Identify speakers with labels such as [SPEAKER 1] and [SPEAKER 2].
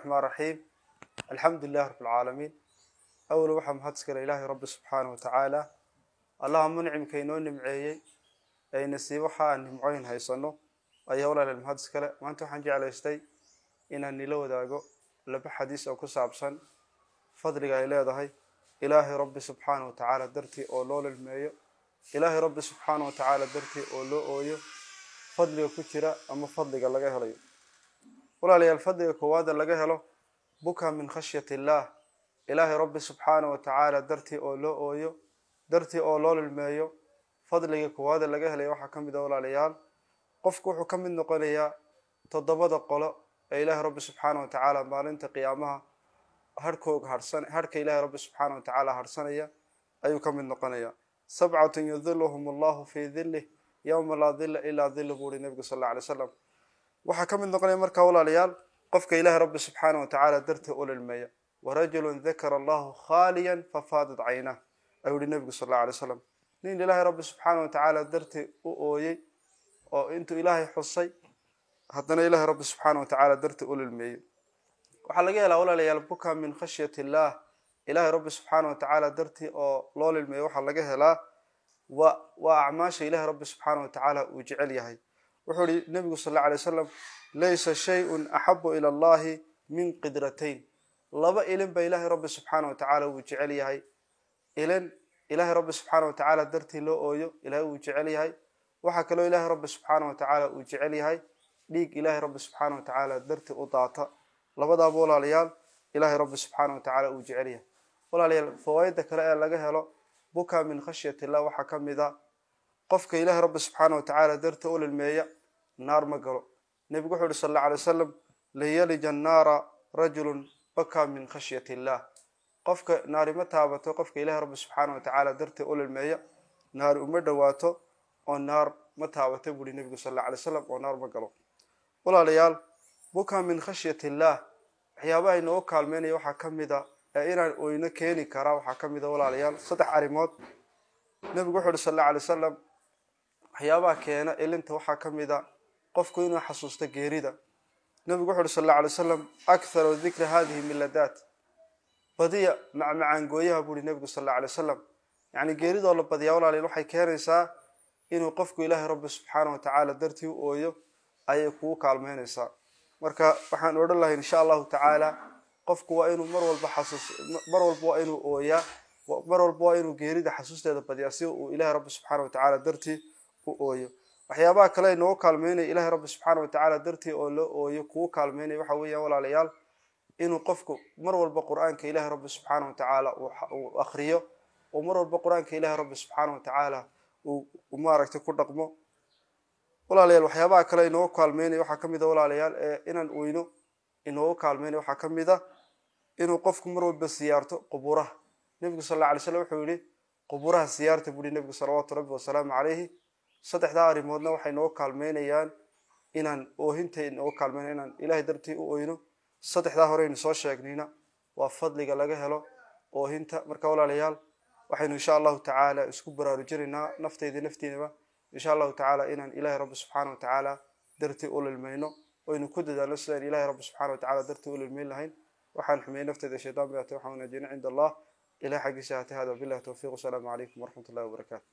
[SPEAKER 1] الرحمن الرحيم الحمد لله رب العالمين أول وحى مهدسك إلهي رب سبحانه وتعالى اللهم نعم كينو نمعيي أي نسيب وحا نمعين هيسانو أي أولا للمهدسك ما أنتو حنجي على يستي إن نلو داقو لبا حديث أو كسابسا فضلك إليه دهي إلهي رب سبحانه وتعالى درتي أو لول الميو إلهي رب سبحانه وتعالى درتي أو لو أويو فضلك كتيرا أما فضلك لغاية هليو walaalayaal fadliga koowaada laga helo buka min khashyati illaah ilaahay rabbi subxaana wa tacaala dartii oo loo ooyo dartii oo loo lilmeeyo fadliga koowaada laga helaya waxaa ka mid a ah walaalayaal qofku wuxuu ka mid noqonayaa toddobada qolo ee ilaahay rabbi subxaana watacaala maalinta qiyaamaha harkooga harsan harka ilaahay rabbi subxaana wa tacaala harhsanaya ayuu ka mid noqonayaa sabcatun yudiluhum allahu fii dilih yowma laa dila ilaa dila buu uhi nabigu sal alla alay w waxaa ka mid noqonaya markaa walaalayaal qofka ilaahay rabbi subxaanah watacaala darta ololmeeya warajulun dakara allahu khaaliyan fafaadat caynah ayuu yihi nabigu sal alla alay slam nin ilaahay rabbi subxaanah watacaala dartii u ooyey oo intuu ilaahay xusay haddana ilaahay rabbi subxaanah watacaala darta ololmeeyey waxaa laga helaa walaalayaal buka min khashyat illaah ilaahay rabbi subxaana watacaala dartii oo loo lilmeeyo waxaa laga helaa wa waa acmaasha ilaahay rabbi subxaana watacaala uu jecel yahay wuxuu ihi nebigu sal alla alay wasalam laysa shayun axabu ila allahi min qidratayn laba ilin ba ilaahay rabbi subxaana wa tacaala wuu jecel yahay ilin ilaahay rabbi subxaana tacaala dartii loo ooyo ilaahay wuu jecel yahay waxaa kaloo ilaahay rabbi subxaana wa tacaala uu jecel yahay dhiig ilaahay rabbi subxaana watacaala dartii u daata labadaaba walaalayaal ilaahay rabbi subxaana wa watacaala uu jecel yahay walaalayaal fawaayida kale ee laga helo bukaa min khashyat illah waxaa ka mid a ah, qofka ilaahay rabbi subxaana watacaala darta u lilmeeya naar ma galo nebigu wuxuu yihi sal alla alay wasalam layalij annaara rajulun baka min khashyati illaah qofka naari ma taabato qofka ilaahi rabbi subxaana watacaala dartee u lilmeeya naari uma dhowaato oo naar ma taabato buuhi nebigu sal alla alay wasalam oo naar ma galo walaalayaal bukaa min khashyati illaah waxyaabaha noogu kaalmeynaya waxaa ka mid a ee inaan oyno keeni karaa waxaa ka mid a walaalayaal saddex arrimood nebigu wuxuu yihi sal alla alay wasalam waxyaabaha keena ilinta waxaa ka mid a qofku inuu xasuusto geerida nabigu wuxu uhi sal alla alay wasalam akharu dikri hadihi miladaat badiya macmacaan gooyaha buu ihi nabigu sal alla alay wasalam yacni geeridoo la badiyaa walaaliin waxay keenaysaa inuu qofku ilaahay rabbi subxaanah wa tacaala dartii u ooyo ayay kugu kaalmeynaysaa marka waxaan odhan lahay insha allahu tacaala qofku waa inuu mar walba xasuus mar walba waa inuu ooyaa mar walba waa inuu geerida xasuusteeda badiyaa si uu ilaahay rabbi subxaana watacaala dartii u ooyo waxyaabaha kale ay nooga kaalmeynaya ilaahay rabbi subxaana watacaala dartii oo la ooyo kugu kaalmeynaya waxa weeyaan walaalayaal inuu qofku mar walba qur-aanka ilaahay rabbi subxaana watacaala uu akriyo oo mar walba qur-aanka ilaahay rabbi subxaana watacaala uu maaragtay ku dhaqmo walaalayaal waxyaabaha kale ay nooga kaalmeynaya waxaa kamid a walaalayaal ee inaan weyno inoogu kaalmeynaya waxaa kamid a inuu qofku mar walba siyaarto quburaha nebigu sal alla alay slam wuxuu yihi quburaha siyaarta buri nebigu salawaatu rabbi wasalaamu calayhi saddexdaa arrimoodna waxay noo kaalmeynayaan inaan oohinta oo kaalmeyna inaan ilaahay dartii u oyno saddexdaa horeynu soo sheegnayna waa fadliga laga helo oohinta marka walaalayaal waxaynu insha allahu tacaala isku baraarujinaynaa nafteyda naftiinaba insha allahu tacaala inaan ilaahay rabbi subxaana watacaala dartii u lilmayno oynu ku dadaalno sidaan ilaahay rabbi subxana watacaala dartii u lilmayn lahayn waxaan xumeeyey nafteeda shaydaan bayaatay waxaan wanaajiyna cinda allah ilahay xaggiisa haatay hada bilahi towfiiq wasalaamu calaykum waraxmat ullahi wabarakaatu